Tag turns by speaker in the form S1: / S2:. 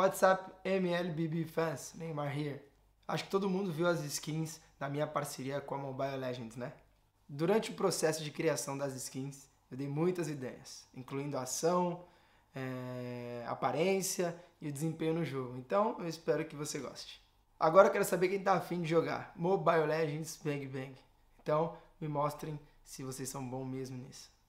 S1: WhatsApp MLBB Fans, Neymar here. Acho que todo mundo viu as skins da minha parceria com a Mobile Legends, né? Durante o processo de criação das skins, eu dei muitas ideias, incluindo ação, é, aparência e o desempenho no jogo. Então, eu espero que você goste. Agora eu quero saber quem tá afim de jogar Mobile Legends Bang Bang. Então, me mostrem se vocês são bons mesmo nisso.